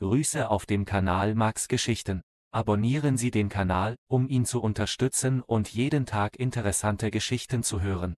Grüße auf dem Kanal Max Geschichten. Abonnieren Sie den Kanal, um ihn zu unterstützen und jeden Tag interessante Geschichten zu hören.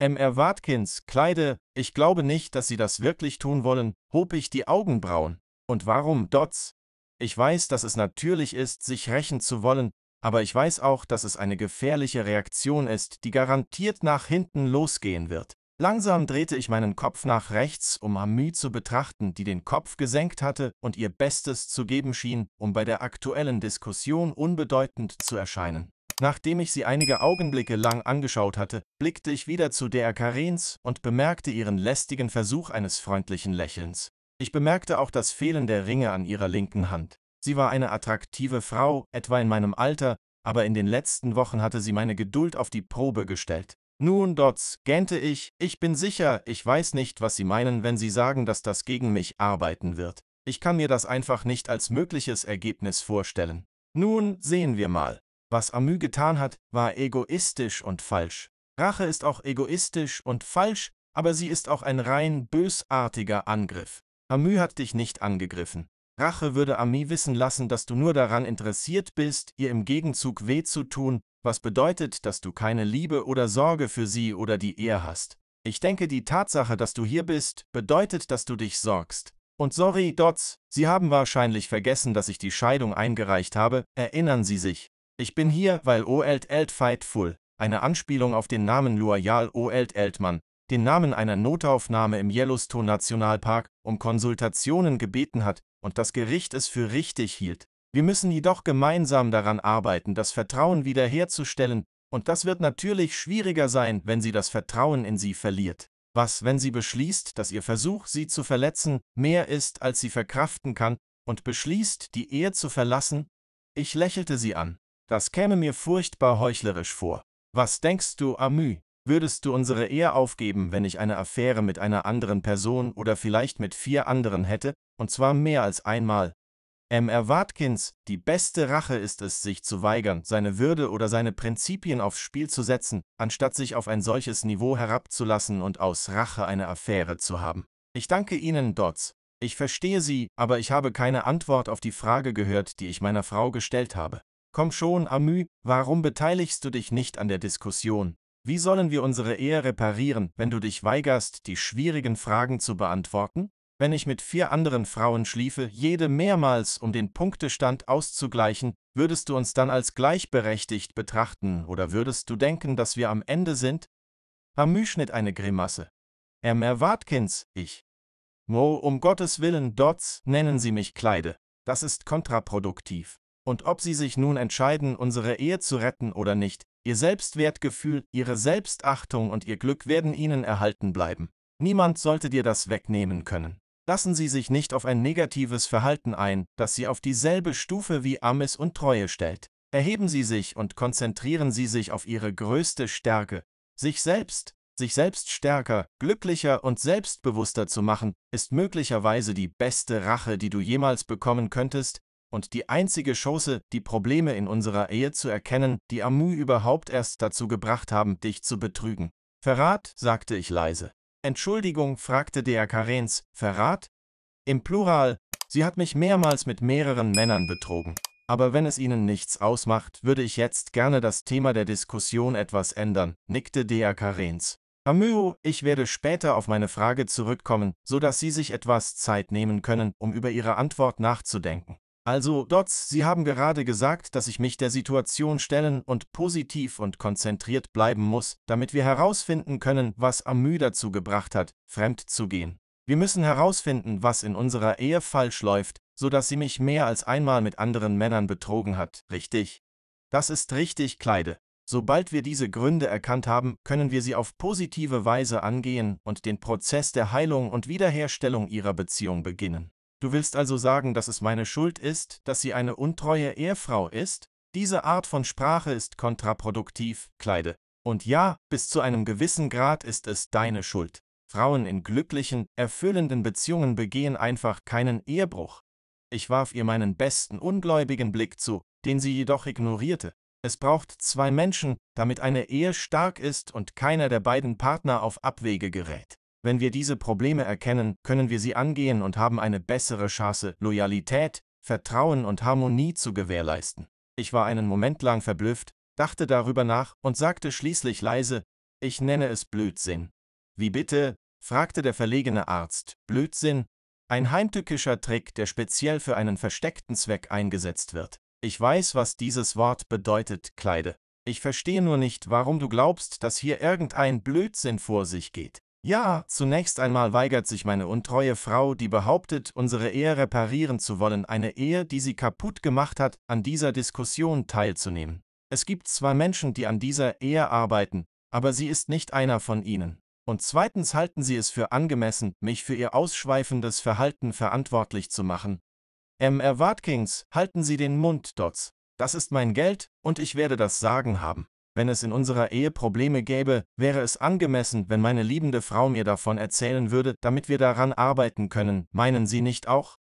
MR Watkins, Kleide, ich glaube nicht, dass Sie das wirklich tun wollen, hob ich die Augenbrauen. Und warum, Dots? Ich weiß, dass es natürlich ist, sich rächen zu wollen, aber ich weiß auch, dass es eine gefährliche Reaktion ist, die garantiert nach hinten losgehen wird. Langsam drehte ich meinen Kopf nach rechts, um Ami zu betrachten, die den Kopf gesenkt hatte und ihr Bestes zu geben schien, um bei der aktuellen Diskussion unbedeutend zu erscheinen. Nachdem ich sie einige Augenblicke lang angeschaut hatte, blickte ich wieder zu der Karens und bemerkte ihren lästigen Versuch eines freundlichen Lächelns. Ich bemerkte auch das Fehlen der Ringe an ihrer linken Hand. Sie war eine attraktive Frau, etwa in meinem Alter, aber in den letzten Wochen hatte sie meine Geduld auf die Probe gestellt. Nun, Dots, gähnte ich, ich bin sicher, ich weiß nicht, was Sie meinen, wenn Sie sagen, dass das gegen mich arbeiten wird. Ich kann mir das einfach nicht als mögliches Ergebnis vorstellen. Nun, sehen wir mal. Was Amü getan hat, war egoistisch und falsch. Rache ist auch egoistisch und falsch, aber sie ist auch ein rein bösartiger Angriff. Amü hat dich nicht angegriffen. Rache würde Ami wissen lassen, dass du nur daran interessiert bist, ihr im Gegenzug weh zu tun, was bedeutet, dass du keine Liebe oder Sorge für sie oder die Ehe hast. Ich denke, die Tatsache, dass du hier bist, bedeutet, dass du dich sorgst. Und sorry, Dots, Sie haben wahrscheinlich vergessen, dass ich die Scheidung eingereicht habe, erinnern Sie sich. Ich bin hier, weil Oelt Elt Fightful, eine Anspielung auf den Namen Loyal Oelt Eltmann, den Namen einer Notaufnahme im Yellowstone Nationalpark, um Konsultationen gebeten hat, und das Gericht es für richtig hielt. Wir müssen jedoch gemeinsam daran arbeiten, das Vertrauen wiederherzustellen, und das wird natürlich schwieriger sein, wenn sie das Vertrauen in sie verliert. Was, wenn sie beschließt, dass ihr Versuch, sie zu verletzen, mehr ist, als sie verkraften kann, und beschließt, die Ehe zu verlassen? Ich lächelte sie an. Das käme mir furchtbar heuchlerisch vor. Was denkst du, Amü? Würdest du unsere Ehe aufgeben, wenn ich eine Affäre mit einer anderen Person oder vielleicht mit vier anderen hätte? und zwar mehr als einmal. M.R. Watkins, die beste Rache ist es, sich zu weigern, seine Würde oder seine Prinzipien aufs Spiel zu setzen, anstatt sich auf ein solches Niveau herabzulassen und aus Rache eine Affäre zu haben. Ich danke Ihnen, Dots. Ich verstehe Sie, aber ich habe keine Antwort auf die Frage gehört, die ich meiner Frau gestellt habe. Komm schon, Amü, warum beteiligst du dich nicht an der Diskussion? Wie sollen wir unsere Ehe reparieren, wenn du dich weigerst, die schwierigen Fragen zu beantworten? wenn ich mit vier anderen Frauen schliefe, jede mehrmals, um den Punktestand auszugleichen, würdest du uns dann als gleichberechtigt betrachten oder würdest du denken, dass wir am Ende sind? Amü schnitt eine Grimasse. Mr. Watkins, ich. Mo, um Gottes Willen, Dots, nennen Sie mich Kleide. Das ist kontraproduktiv. Und ob Sie sich nun entscheiden, unsere Ehe zu retten oder nicht, Ihr Selbstwertgefühl, Ihre Selbstachtung und Ihr Glück werden Ihnen erhalten bleiben. Niemand sollte dir das wegnehmen können lassen Sie sich nicht auf ein negatives Verhalten ein, das Sie auf dieselbe Stufe wie Amis und Treue stellt. Erheben Sie sich und konzentrieren Sie sich auf Ihre größte Stärke, sich selbst. Sich selbst stärker, glücklicher und selbstbewusster zu machen, ist möglicherweise die beste Rache, die du jemals bekommen könntest, und die einzige Chance, die Probleme in unserer Ehe zu erkennen, die Amu überhaupt erst dazu gebracht haben, dich zu betrügen. Verrat, sagte ich leise. Entschuldigung, fragte der Karens, Verrat? Im Plural, sie hat mich mehrmals mit mehreren Männern betrogen. Aber wenn es Ihnen nichts ausmacht, würde ich jetzt gerne das Thema der Diskussion etwas ändern, nickte der Karens. Amöo, ich werde später auf meine Frage zurückkommen, sodass Sie sich etwas Zeit nehmen können, um über Ihre Antwort nachzudenken. Also, Dots, Sie haben gerade gesagt, dass ich mich der Situation stellen und positiv und konzentriert bleiben muss, damit wir herausfinden können, was Amü dazu gebracht hat, fremd zu gehen. Wir müssen herausfinden, was in unserer Ehe falsch läuft, sodass sie mich mehr als einmal mit anderen Männern betrogen hat, richtig? Das ist richtig, Kleide. Sobald wir diese Gründe erkannt haben, können wir sie auf positive Weise angehen und den Prozess der Heilung und Wiederherstellung ihrer Beziehung beginnen. Du willst also sagen, dass es meine Schuld ist, dass sie eine untreue Ehefrau ist? Diese Art von Sprache ist kontraproduktiv, Kleide. Und ja, bis zu einem gewissen Grad ist es deine Schuld. Frauen in glücklichen, erfüllenden Beziehungen begehen einfach keinen Ehebruch. Ich warf ihr meinen besten ungläubigen Blick zu, den sie jedoch ignorierte. Es braucht zwei Menschen, damit eine Ehe stark ist und keiner der beiden Partner auf Abwege gerät. Wenn wir diese Probleme erkennen, können wir sie angehen und haben eine bessere Chance, Loyalität, Vertrauen und Harmonie zu gewährleisten. Ich war einen Moment lang verblüfft, dachte darüber nach und sagte schließlich leise, ich nenne es Blödsinn. Wie bitte? fragte der verlegene Arzt. Blödsinn? Ein heimtückischer Trick, der speziell für einen versteckten Zweck eingesetzt wird. Ich weiß, was dieses Wort bedeutet, Kleide. Ich verstehe nur nicht, warum du glaubst, dass hier irgendein Blödsinn vor sich geht. Ja, zunächst einmal weigert sich meine untreue Frau, die behauptet, unsere Ehe reparieren zu wollen, eine Ehe, die sie kaputt gemacht hat, an dieser Diskussion teilzunehmen. Es gibt zwar Menschen, die an dieser Ehe arbeiten, aber sie ist nicht einer von ihnen. Und zweitens halten sie es für angemessen, mich für ihr ausschweifendes Verhalten verantwortlich zu machen. Mr. Watkins, halten Sie den Mund, Dots. Das ist mein Geld, und ich werde das Sagen haben. Wenn es in unserer Ehe Probleme gäbe, wäre es angemessen, wenn meine liebende Frau mir davon erzählen würde, damit wir daran arbeiten können, meinen Sie nicht auch?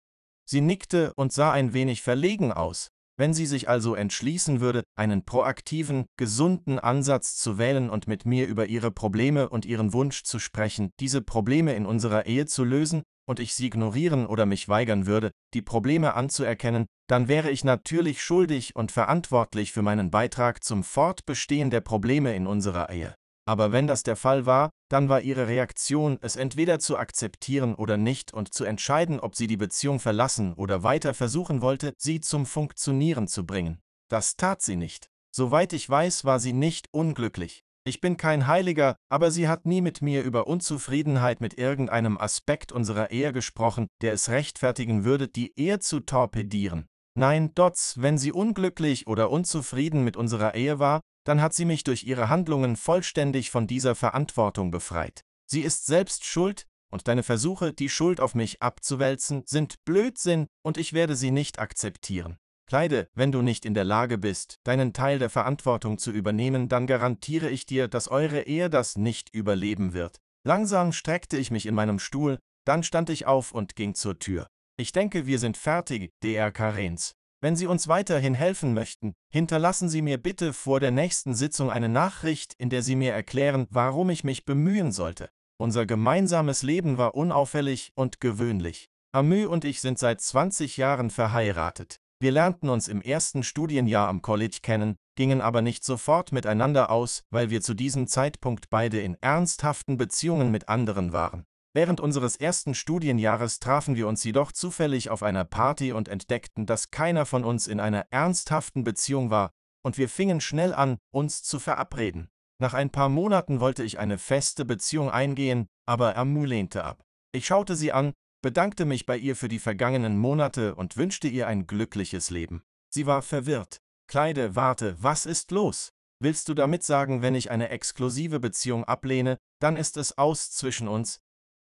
Sie nickte und sah ein wenig verlegen aus. Wenn sie sich also entschließen würde, einen proaktiven, gesunden Ansatz zu wählen und mit mir über ihre Probleme und ihren Wunsch zu sprechen, diese Probleme in unserer Ehe zu lösen, und ich sie ignorieren oder mich weigern würde, die Probleme anzuerkennen, dann wäre ich natürlich schuldig und verantwortlich für meinen Beitrag zum Fortbestehen der Probleme in unserer Ehe. Aber wenn das der Fall war, dann war ihre Reaktion, es entweder zu akzeptieren oder nicht und zu entscheiden, ob sie die Beziehung verlassen oder weiter versuchen wollte, sie zum Funktionieren zu bringen. Das tat sie nicht. Soweit ich weiß, war sie nicht unglücklich. Ich bin kein Heiliger, aber sie hat nie mit mir über Unzufriedenheit mit irgendeinem Aspekt unserer Ehe gesprochen, der es rechtfertigen würde, die Ehe zu torpedieren. Nein, Dots, wenn sie unglücklich oder unzufrieden mit unserer Ehe war, dann hat sie mich durch ihre Handlungen vollständig von dieser Verantwortung befreit. Sie ist selbst schuld, und deine Versuche, die Schuld auf mich abzuwälzen, sind Blödsinn, und ich werde sie nicht akzeptieren. Kleide, wenn du nicht in der Lage bist, deinen Teil der Verantwortung zu übernehmen, dann garantiere ich dir, dass eure Ehe das nicht überleben wird. Langsam streckte ich mich in meinem Stuhl, dann stand ich auf und ging zur Tür. Ich denke, wir sind fertig, DR Karens. Wenn Sie uns weiterhin helfen möchten, hinterlassen Sie mir bitte vor der nächsten Sitzung eine Nachricht, in der Sie mir erklären, warum ich mich bemühen sollte. Unser gemeinsames Leben war unauffällig und gewöhnlich. Amü und ich sind seit 20 Jahren verheiratet. Wir lernten uns im ersten Studienjahr am College kennen, gingen aber nicht sofort miteinander aus, weil wir zu diesem Zeitpunkt beide in ernsthaften Beziehungen mit anderen waren. Während unseres ersten Studienjahres trafen wir uns jedoch zufällig auf einer Party und entdeckten, dass keiner von uns in einer ernsthaften Beziehung war, und wir fingen schnell an, uns zu verabreden. Nach ein paar Monaten wollte ich eine feste Beziehung eingehen, aber er lehnte ab. Ich schaute sie an, bedankte mich bei ihr für die vergangenen Monate und wünschte ihr ein glückliches Leben. Sie war verwirrt. Kleide, warte, was ist los? Willst du damit sagen, wenn ich eine exklusive Beziehung ablehne, dann ist es aus zwischen uns,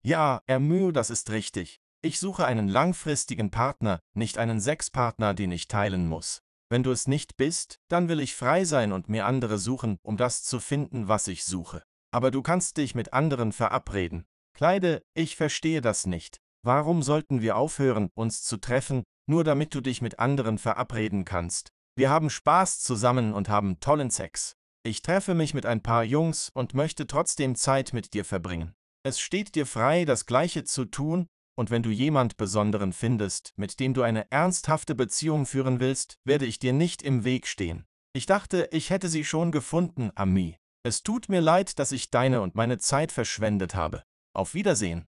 ja, Ermühe, das ist richtig. Ich suche einen langfristigen Partner, nicht einen Sexpartner, den ich teilen muss. Wenn du es nicht bist, dann will ich frei sein und mir andere suchen, um das zu finden, was ich suche. Aber du kannst dich mit anderen verabreden. Kleide, ich verstehe das nicht. Warum sollten wir aufhören, uns zu treffen, nur damit du dich mit anderen verabreden kannst? Wir haben Spaß zusammen und haben tollen Sex. Ich treffe mich mit ein paar Jungs und möchte trotzdem Zeit mit dir verbringen. Es steht dir frei, das Gleiche zu tun, und wenn du jemand Besonderen findest, mit dem du eine ernsthafte Beziehung führen willst, werde ich dir nicht im Weg stehen. Ich dachte, ich hätte sie schon gefunden, Ami. Es tut mir leid, dass ich deine und meine Zeit verschwendet habe. Auf Wiedersehen.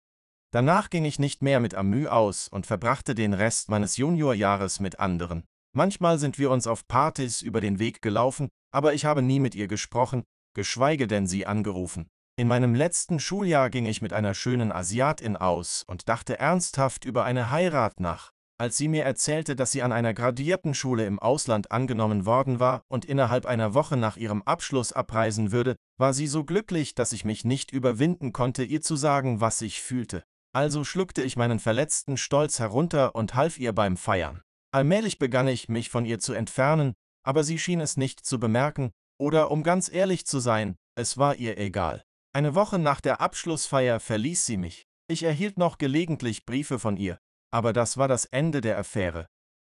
Danach ging ich nicht mehr mit Amü aus und verbrachte den Rest meines Juniorjahres mit anderen. Manchmal sind wir uns auf Partys über den Weg gelaufen, aber ich habe nie mit ihr gesprochen, geschweige denn sie angerufen. In meinem letzten Schuljahr ging ich mit einer schönen Asiatin aus und dachte ernsthaft über eine Heirat nach, als sie mir erzählte, dass sie an einer Gradiertenschule im Ausland angenommen worden war und innerhalb einer Woche nach ihrem Abschluss abreisen würde, war sie so glücklich, dass ich mich nicht überwinden konnte, ihr zu sagen, was ich fühlte. Also schluckte ich meinen verletzten Stolz herunter und half ihr beim Feiern. Allmählich begann ich, mich von ihr zu entfernen, aber sie schien es nicht zu bemerken, oder um ganz ehrlich zu sein, es war ihr egal. Eine Woche nach der Abschlussfeier verließ sie mich. Ich erhielt noch gelegentlich Briefe von ihr, aber das war das Ende der Affäre.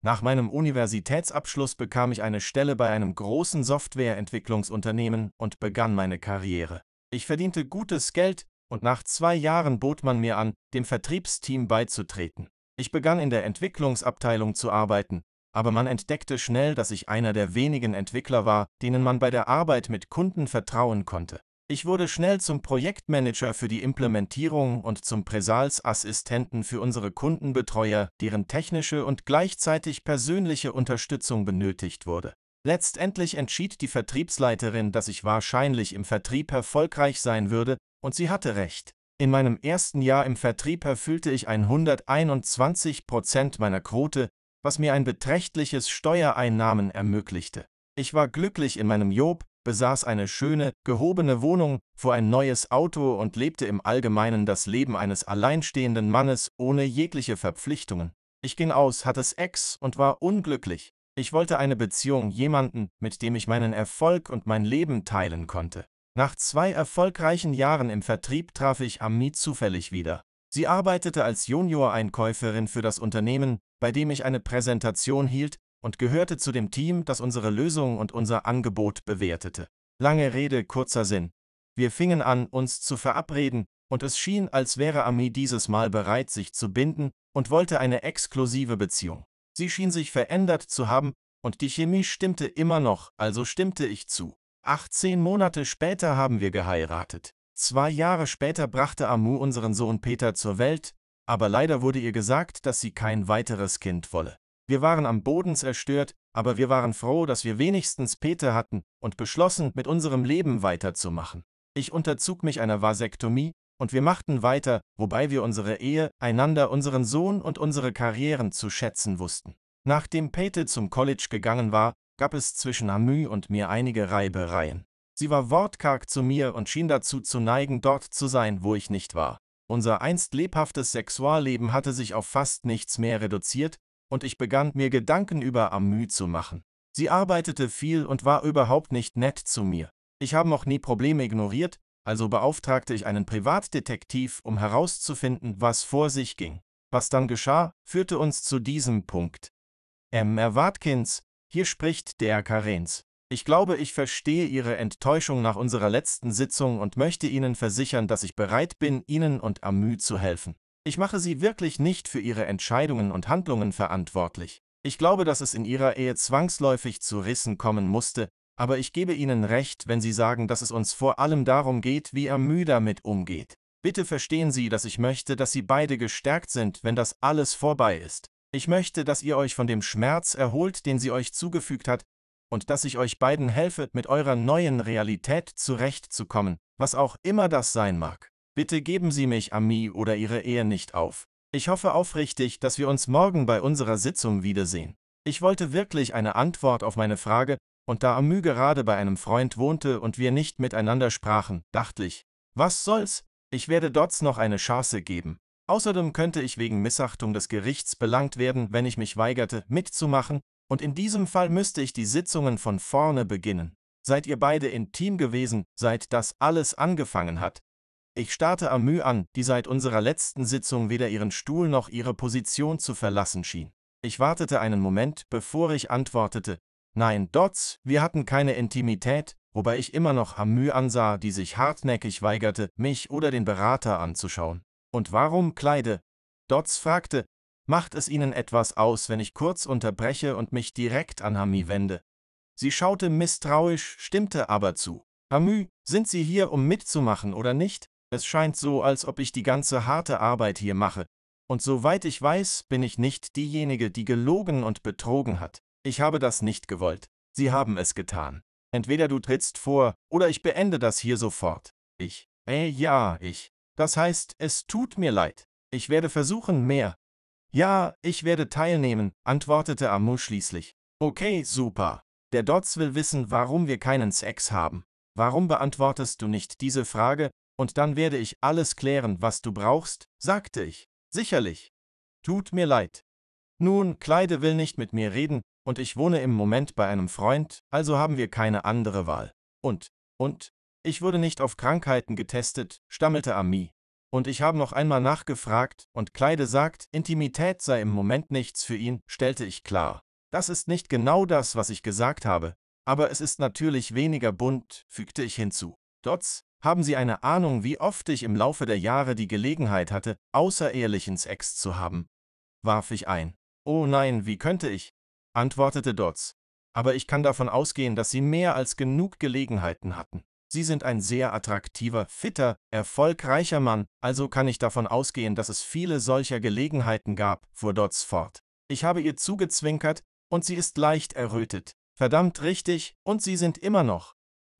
Nach meinem Universitätsabschluss bekam ich eine Stelle bei einem großen Softwareentwicklungsunternehmen und begann meine Karriere. Ich verdiente gutes Geld und nach zwei Jahren bot man mir an, dem Vertriebsteam beizutreten. Ich begann in der Entwicklungsabteilung zu arbeiten, aber man entdeckte schnell, dass ich einer der wenigen Entwickler war, denen man bei der Arbeit mit Kunden vertrauen konnte. Ich wurde schnell zum Projektmanager für die Implementierung und zum Präsalsassistenten für unsere Kundenbetreuer, deren technische und gleichzeitig persönliche Unterstützung benötigt wurde. Letztendlich entschied die Vertriebsleiterin, dass ich wahrscheinlich im Vertrieb erfolgreich sein würde, und sie hatte recht. In meinem ersten Jahr im Vertrieb erfüllte ich 121 Prozent meiner Quote, was mir ein beträchtliches Steuereinnahmen ermöglichte. Ich war glücklich in meinem Job, besaß eine schöne, gehobene Wohnung, fuhr ein neues Auto und lebte im Allgemeinen das Leben eines alleinstehenden Mannes ohne jegliche Verpflichtungen. Ich ging aus, hatte Ex und war unglücklich. Ich wollte eine Beziehung, jemanden, mit dem ich meinen Erfolg und mein Leben teilen konnte. Nach zwei erfolgreichen Jahren im Vertrieb traf ich Ami zufällig wieder. Sie arbeitete als Junior-Einkäuferin für das Unternehmen, bei dem ich eine Präsentation hielt, und gehörte zu dem Team, das unsere Lösung und unser Angebot bewertete. Lange Rede, kurzer Sinn. Wir fingen an, uns zu verabreden, und es schien, als wäre Ami dieses Mal bereit, sich zu binden und wollte eine exklusive Beziehung. Sie schien sich verändert zu haben, und die Chemie stimmte immer noch, also stimmte ich zu. 18 Monate später haben wir geheiratet. Zwei Jahre später brachte Amu unseren Sohn Peter zur Welt, aber leider wurde ihr gesagt, dass sie kein weiteres Kind wolle. Wir waren am Boden zerstört, aber wir waren froh, dass wir wenigstens Pete hatten und beschlossen, mit unserem Leben weiterzumachen. Ich unterzog mich einer Vasektomie und wir machten weiter, wobei wir unsere Ehe, einander, unseren Sohn und unsere Karrieren zu schätzen wussten. Nachdem Pete zum College gegangen war, gab es zwischen Amü und mir einige Reibereien. Sie war wortkarg zu mir und schien dazu zu neigen, dort zu sein, wo ich nicht war. Unser einst lebhaftes Sexualleben hatte sich auf fast nichts mehr reduziert, und ich begann mir Gedanken über Amü zu machen. Sie arbeitete viel und war überhaupt nicht nett zu mir. Ich habe noch nie Probleme ignoriert, also beauftragte ich einen Privatdetektiv, um herauszufinden, was vor sich ging. Was dann geschah, führte uns zu diesem Punkt. M. R. Watkins, hier spricht der Karens. Ich glaube, ich verstehe Ihre Enttäuschung nach unserer letzten Sitzung und möchte Ihnen versichern, dass ich bereit bin, Ihnen und Amü zu helfen. Ich mache sie wirklich nicht für ihre Entscheidungen und Handlungen verantwortlich. Ich glaube, dass es in ihrer Ehe zwangsläufig zu Rissen kommen musste, aber ich gebe Ihnen recht, wenn Sie sagen, dass es uns vor allem darum geht, wie er müde damit umgeht. Bitte verstehen Sie, dass ich möchte, dass Sie beide gestärkt sind, wenn das alles vorbei ist. Ich möchte, dass ihr euch von dem Schmerz erholt, den sie euch zugefügt hat, und dass ich euch beiden helfe, mit eurer neuen Realität zurechtzukommen, was auch immer das sein mag. Bitte geben Sie mich, Ami, oder Ihre Ehe nicht auf. Ich hoffe aufrichtig, dass wir uns morgen bei unserer Sitzung wiedersehen. Ich wollte wirklich eine Antwort auf meine Frage, und da Amü gerade bei einem Freund wohnte und wir nicht miteinander sprachen, dachte ich, was soll's, ich werde Dots noch eine Chance geben. Außerdem könnte ich wegen Missachtung des Gerichts belangt werden, wenn ich mich weigerte, mitzumachen, und in diesem Fall müsste ich die Sitzungen von vorne beginnen. Seid ihr beide intim gewesen, seit das alles angefangen hat? Ich starrte Amü an, die seit unserer letzten Sitzung weder ihren Stuhl noch ihre Position zu verlassen schien. Ich wartete einen Moment, bevor ich antwortete. Nein, Dots, wir hatten keine Intimität, wobei ich immer noch Amü ansah, die sich hartnäckig weigerte, mich oder den Berater anzuschauen. Und warum Kleide? Dots fragte, macht es Ihnen etwas aus, wenn ich kurz unterbreche und mich direkt an Hami wende? Sie schaute misstrauisch, stimmte aber zu. Hami, sind Sie hier, um mitzumachen oder nicht? Es scheint so, als ob ich die ganze harte Arbeit hier mache. Und soweit ich weiß, bin ich nicht diejenige, die gelogen und betrogen hat. Ich habe das nicht gewollt. Sie haben es getan. Entweder du trittst vor, oder ich beende das hier sofort. Ich. Äh, ja, ich. Das heißt, es tut mir leid. Ich werde versuchen, mehr. Ja, ich werde teilnehmen, antwortete Amu schließlich. Okay, super. Der Dots will wissen, warum wir keinen Sex haben. Warum beantwortest du nicht diese Frage, und dann werde ich alles klären, was du brauchst, sagte ich. Sicherlich. Tut mir leid. Nun, Kleide will nicht mit mir reden, und ich wohne im Moment bei einem Freund, also haben wir keine andere Wahl. Und, und, ich wurde nicht auf Krankheiten getestet, stammelte Ami. Und ich habe noch einmal nachgefragt, und Kleide sagt, Intimität sei im Moment nichts für ihn, stellte ich klar. Das ist nicht genau das, was ich gesagt habe, aber es ist natürlich weniger bunt, fügte ich hinzu. Dotz, haben Sie eine Ahnung, wie oft ich im Laufe der Jahre die Gelegenheit hatte, außerehelichen Sex zu haben? warf ich ein. Oh nein, wie könnte ich? antwortete Dodds. Aber ich kann davon ausgehen, dass Sie mehr als genug Gelegenheiten hatten. Sie sind ein sehr attraktiver, fitter, erfolgreicher Mann, also kann ich davon ausgehen, dass es viele solcher Gelegenheiten gab, fuhr Dodds fort. Ich habe ihr zugezwinkert, und sie ist leicht errötet. Verdammt richtig, und sie sind immer noch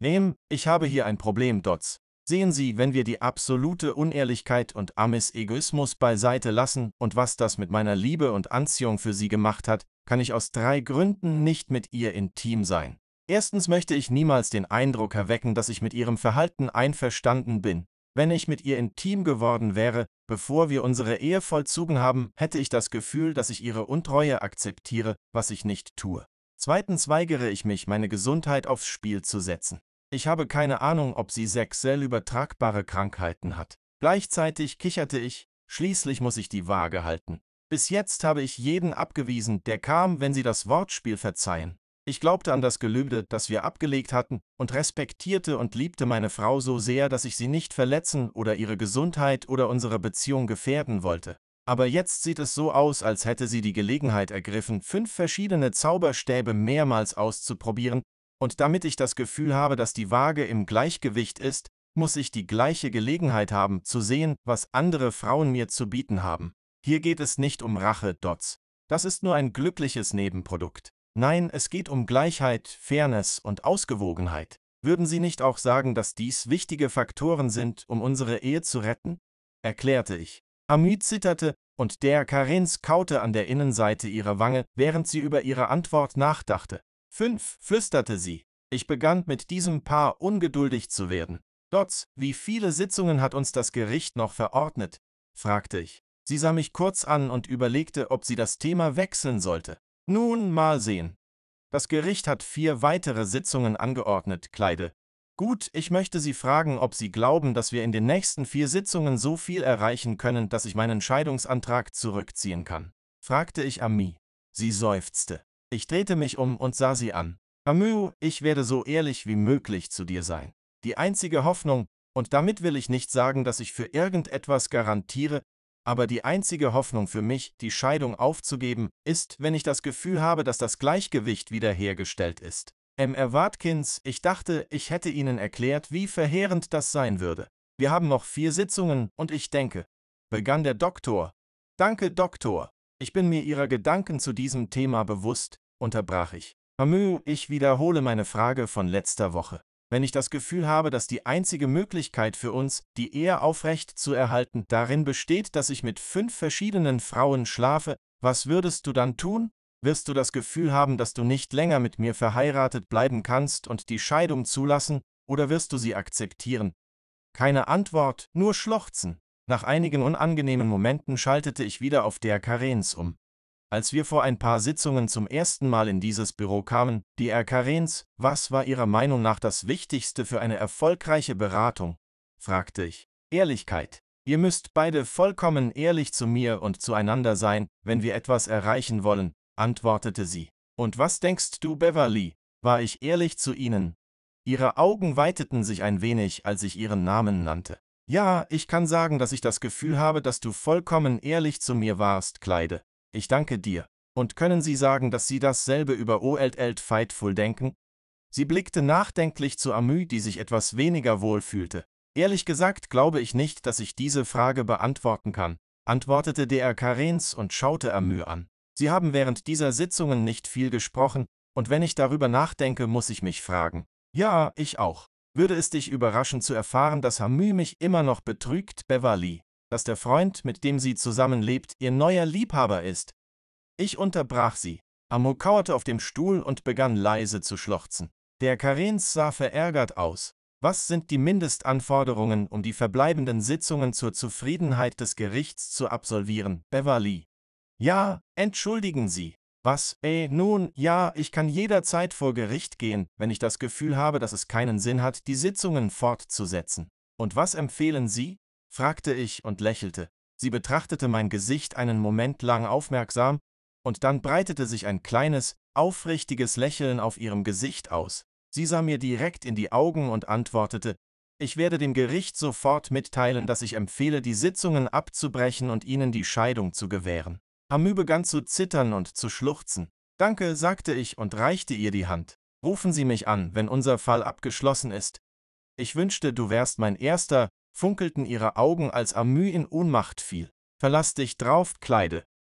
Nehmen, ich habe hier ein Problem, Dots. Sehen Sie, wenn wir die absolute Unehrlichkeit und Amis Egoismus beiseite lassen und was das mit meiner Liebe und Anziehung für Sie gemacht hat, kann ich aus drei Gründen nicht mit ihr intim sein. Erstens möchte ich niemals den Eindruck erwecken, dass ich mit ihrem Verhalten einverstanden bin. Wenn ich mit ihr intim geworden wäre, bevor wir unsere Ehe vollzogen haben, hätte ich das Gefühl, dass ich ihre Untreue akzeptiere, was ich nicht tue. Zweitens weigere ich mich, meine Gesundheit aufs Spiel zu setzen. Ich habe keine Ahnung, ob sie sexuell übertragbare Krankheiten hat. Gleichzeitig kicherte ich, schließlich muss ich die Waage halten. Bis jetzt habe ich jeden abgewiesen, der kam, wenn sie das Wortspiel verzeihen. Ich glaubte an das Gelübde, das wir abgelegt hatten, und respektierte und liebte meine Frau so sehr, dass ich sie nicht verletzen oder ihre Gesundheit oder unsere Beziehung gefährden wollte. Aber jetzt sieht es so aus, als hätte sie die Gelegenheit ergriffen, fünf verschiedene Zauberstäbe mehrmals auszuprobieren, und damit ich das Gefühl habe, dass die Waage im Gleichgewicht ist, muss ich die gleiche Gelegenheit haben, zu sehen, was andere Frauen mir zu bieten haben. Hier geht es nicht um Rache, Dots. Das ist nur ein glückliches Nebenprodukt. Nein, es geht um Gleichheit, Fairness und Ausgewogenheit. Würden Sie nicht auch sagen, dass dies wichtige Faktoren sind, um unsere Ehe zu retten? erklärte ich. Amit zitterte, und der Karens kaute an der Innenseite ihrer Wange, während sie über ihre Antwort nachdachte. 5. flüsterte sie. Ich begann mit diesem Paar ungeduldig zu werden. Dotz, wie viele Sitzungen hat uns das Gericht noch verordnet? fragte ich. Sie sah mich kurz an und überlegte, ob sie das Thema wechseln sollte. Nun mal sehen. Das Gericht hat vier weitere Sitzungen angeordnet, Kleide. Gut, ich möchte Sie fragen, ob Sie glauben, dass wir in den nächsten vier Sitzungen so viel erreichen können, dass ich meinen Scheidungsantrag zurückziehen kann, fragte ich Ami. Sie seufzte. Ich drehte mich um und sah sie an. Camus, ich werde so ehrlich wie möglich zu dir sein. Die einzige Hoffnung, und damit will ich nicht sagen, dass ich für irgendetwas garantiere, aber die einzige Hoffnung für mich, die Scheidung aufzugeben, ist, wenn ich das Gefühl habe, dass das Gleichgewicht wiederhergestellt ist. M.R. Watkins, ich dachte, ich hätte Ihnen erklärt, wie verheerend das sein würde. Wir haben noch vier Sitzungen und ich denke, begann der Doktor. Danke, Doktor. Ich bin mir Ihrer Gedanken zu diesem Thema bewusst, unterbrach ich. Mamö, ich wiederhole meine Frage von letzter Woche. Wenn ich das Gefühl habe, dass die einzige Möglichkeit für uns, die Ehe aufrecht zu erhalten, darin besteht, dass ich mit fünf verschiedenen Frauen schlafe, was würdest du dann tun? Wirst du das Gefühl haben, dass du nicht länger mit mir verheiratet bleiben kannst und die Scheidung zulassen, oder wirst du sie akzeptieren? Keine Antwort, nur Schluchzen. Nach einigen unangenehmen Momenten schaltete ich wieder auf der Karens um. Als wir vor ein paar Sitzungen zum ersten Mal in dieses Büro kamen, die Herr Karens, was war Ihrer Meinung nach das Wichtigste für eine erfolgreiche Beratung? fragte ich. Ehrlichkeit. Ihr müsst beide vollkommen ehrlich zu mir und zueinander sein, wenn wir etwas erreichen wollen, antwortete sie. Und was denkst du, Beverly? War ich ehrlich zu Ihnen? Ihre Augen weiteten sich ein wenig, als ich Ihren Namen nannte. Ja, ich kann sagen, dass ich das Gefühl habe, dass du vollkommen ehrlich zu mir warst, Kleide. Ich danke dir. Und können Sie sagen, dass Sie dasselbe über OLL Fightful denken? Sie blickte nachdenklich zu Amü, die sich etwas weniger wohl fühlte. Ehrlich gesagt glaube ich nicht, dass ich diese Frage beantworten kann, antwortete der Karens und schaute Amü an. Sie haben während dieser Sitzungen nicht viel gesprochen, und wenn ich darüber nachdenke, muss ich mich fragen. Ja, ich auch würde es dich überraschen zu erfahren, dass Hamü mich immer noch betrügt, Beverly, dass der Freund, mit dem sie zusammenlebt, ihr neuer Liebhaber ist. Ich unterbrach sie. Amu kauerte auf dem Stuhl und begann leise zu schluchzen. Der Karens sah verärgert aus. Was sind die Mindestanforderungen, um die verbleibenden Sitzungen zur Zufriedenheit des Gerichts zu absolvieren, Beverly? Ja, entschuldigen Sie, was? Ey, nun, ja, ich kann jederzeit vor Gericht gehen, wenn ich das Gefühl habe, dass es keinen Sinn hat, die Sitzungen fortzusetzen. Und was empfehlen Sie? fragte ich und lächelte. Sie betrachtete mein Gesicht einen Moment lang aufmerksam, und dann breitete sich ein kleines, aufrichtiges Lächeln auf ihrem Gesicht aus. Sie sah mir direkt in die Augen und antwortete, ich werde dem Gericht sofort mitteilen, dass ich empfehle, die Sitzungen abzubrechen und ihnen die Scheidung zu gewähren. Hamü begann zu zittern und zu schluchzen. Danke, sagte ich und reichte ihr die Hand. Rufen Sie mich an, wenn unser Fall abgeschlossen ist. Ich wünschte, du wärst mein Erster, funkelten ihre Augen, als Amü in Ohnmacht fiel. Verlass dich drauf, Kleide.